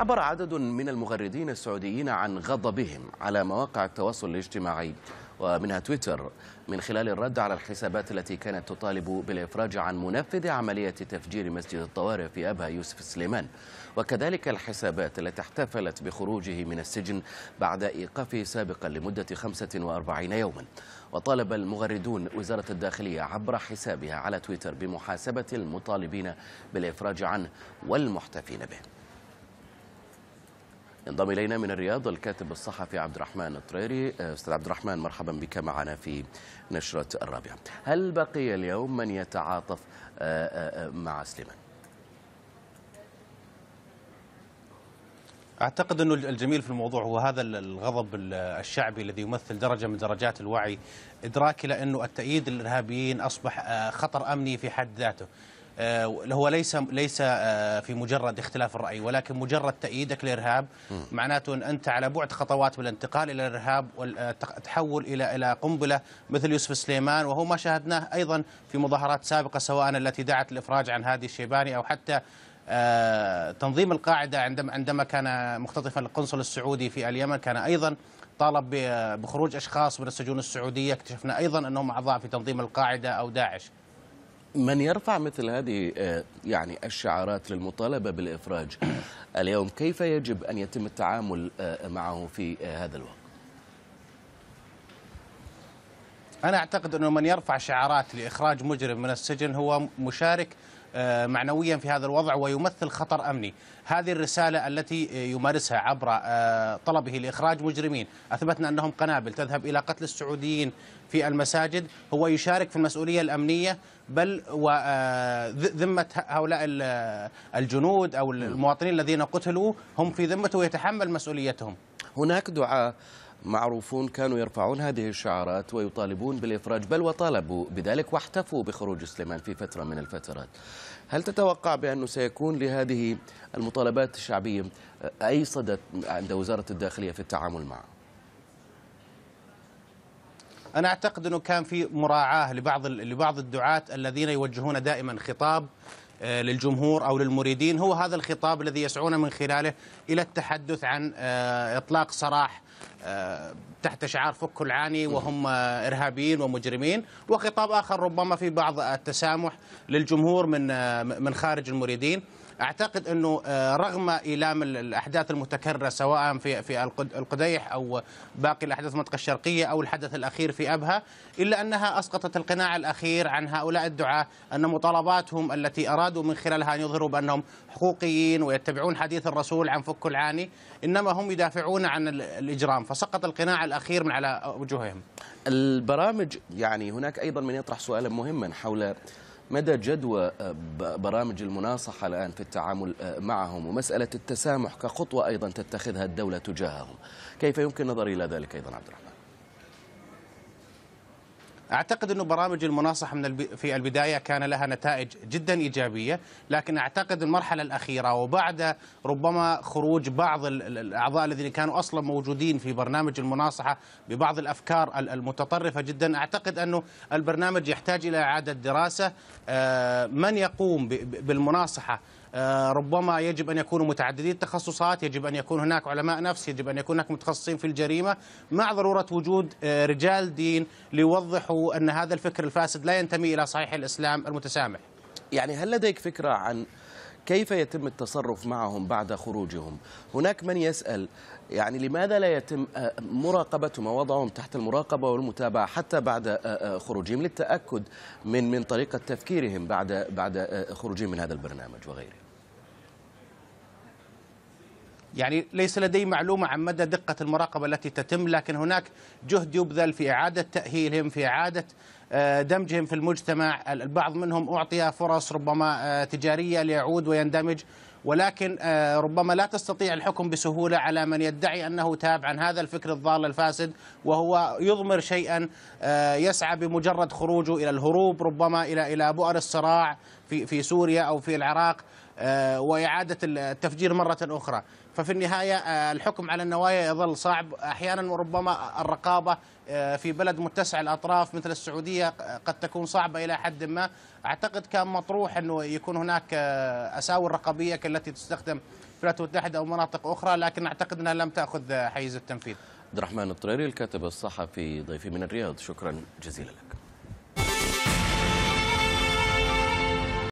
عبر عدد من المغردين السعوديين عن غضبهم على مواقع التواصل الاجتماعي ومنها تويتر من خلال الرد على الحسابات التي كانت تطالب بالإفراج عن منفذ عملية تفجير مسجد الطوارئ في أبها يوسف سليمان وكذلك الحسابات التي احتفلت بخروجه من السجن بعد إيقافه سابقا لمدة 45 يوما وطالب المغردون وزارة الداخلية عبر حسابها على تويتر بمحاسبة المطالبين بالإفراج عنه والمحتفين به ينضم الينا من الرياض الكاتب الصحفي عبد الرحمن الطريري استاذ عبد الرحمن مرحبا بك معنا في نشره الرابعه هل بقي اليوم من يتعاطف آه، آه، آه، مع سليمان اعتقد انه الجميل في الموضوع هو هذا الغضب الشعبي الذي يمثل درجه من درجات الوعي ادراك الى انه التأييد للارهابيين اصبح خطر امني في حد ذاته آه، هو ليس ليس آه، في مجرد اختلاف الراي ولكن مجرد تأييدك للارهاب معناته ان انت على بعد خطوات من الانتقال الى الارهاب والتحول آه، الى الى قنبله مثل يوسف سليمان وهو ما شاهدناه ايضا في مظاهرات سابقه سواء التي دعت الافراج عن هادي الشيباني او حتى تنظيم القاعده عندما عندما كان مختطفا القنصل السعودي في اليمن كان ايضا طالب بخروج اشخاص من السجون السعوديه اكتشفنا ايضا انهم اعضاء في تنظيم القاعده او داعش من يرفع مثل هذه آه، يعني الشعارات للمطالبة بالإفراج اليوم كيف يجب أن يتم التعامل آه، معه في آه، هذا الوقت أنا أعتقد أنه من يرفع شعارات لإخراج مجرم من السجن هو مشارك آه، معنويا في هذا الوضع ويمثل خطر امني، هذه الرساله التي يمارسها عبر آه، طلبه لاخراج مجرمين اثبتنا انهم قنابل تذهب الى قتل السعوديين في المساجد، هو يشارك في المسؤوليه الامنيه بل وذمه آه، هؤلاء الجنود او المواطنين الذين قتلوا هم في ذمته ويتحمل مسؤوليتهم. هناك دعاء معروفون كانوا يرفعون هذه الشعارات ويطالبون بالإفراج بل وطالبوا بذلك واحتفوا بخروج سليمان في فترة من الفترات هل تتوقع بأنه سيكون لهذه المطالبات الشعبية أي صدى عند وزارة الداخلية في التعامل معه؟ انا اعتقد انه كان في مراعاه لبعض لبعض الدعاه الذين يوجهون دائما خطاب آه، للجمهور او للمريدين هو هذا الخطاب الذي يسعون من خلاله الى التحدث عن آه، اطلاق سراح آه، تحت شعار فك العاني وهم ارهابيين ومجرمين وخطاب اخر ربما في بعض التسامح للجمهور من من خارج المريدين اعتقد انه آه، رغم ايلام الاحداث المتكرره سواء في في القديح او باقي الاحداث المنطقه الشرقيه او الحدث الاخير في ابها الا انها اسقطت القناع الاخير عن هؤلاء الدعاه ان مطالباتهم التي ارادوا من خلالها ان يظهروا بانهم حقوقيين ويتبعون حديث الرسول عن فك العاني انما هم يدافعون عن الاجرام فسقط القناع الاخير من على وجوههم البرامج يعني هناك ايضا من يطرح سؤالا مهما حول مدى جدوى آه، برامج المناصحة الآن في التعامل آه، معهم ومسألة التسامح كخطوة أيضا تتخذها الدولة تجاههم كيف يمكن النظر إلى ذلك أيضا عبد الرحمن اعتقد انه برامج المناصحه من الب... في البدايه كان لها نتائج جدا ايجابيه، لكن اعتقد المرحله الاخيره وبعد ربما خروج بعض الاعضاء الذين كانوا اصلا موجودين في برنامج المناصحه ببعض الافكار المتطرفه جدا، اعتقد انه البرنامج يحتاج الى اعاده دراسه آه، من يقوم بالمناصحه آه، ربما يجب أن يكونوا متعددي التخصصات يجب أن يكون هناك علماء نفس يجب أن يكون هناك متخصصين في الجريمة مع ضرورة وجود آه، رجال دين ليوضحوا أن هذا الفكر الفاسد لا ينتمي إلى صحيح الإسلام المتسامح يعني هل لديك فكرة عن كيف يتم التصرف معهم بعد خروجهم هناك من يسأل يعني لماذا لا يتم آه، مراقبتهم ووضعهم تحت المراقبة والمتابعة حتى بعد آه، آه، خروجهم للتأكد من من طريقة تفكيرهم بعد بعد خروجهم من هذا البرنامج وغيره يعني ليس لدي معلومة عن مدى دقة المراقبة التي تتم لكن هناك جهد يبذل في إعادة تأهيلهم في إعادة آه، دمجهم في المجتمع البعض منهم أعطي فرص ربما آه، تجارية ليعود ويندمج ولكن آه، ربما لا تستطيع الحكم بسهولة على من يدعي أنه تاب عن هذا الفكر الضال الفاسد وهو يضمر شيئا يسعى بمجرد خروجه إلى الهروب ربما إلى إلى بؤر الصراع في في سوريا او في العراق آه، واعاده التفجير مره اخرى، ففي النهايه آه، الحكم على النوايا يظل صعب، احيانا وربما الرقابه آه، في بلد متسع الاطراف مثل السعوديه قد تكون صعبه الى حد ما، اعتقد كان مطروح انه يكون هناك اساور رقابيه كالتي تستخدم في الولايات المتحده او مناطق اخرى، لكن اعتقد انها لم تاخذ حيز التنفيذ. عبد الرحمن الطريري الكاتب الصحفي ضيفي من الرياض، شكرا جزيلا لك.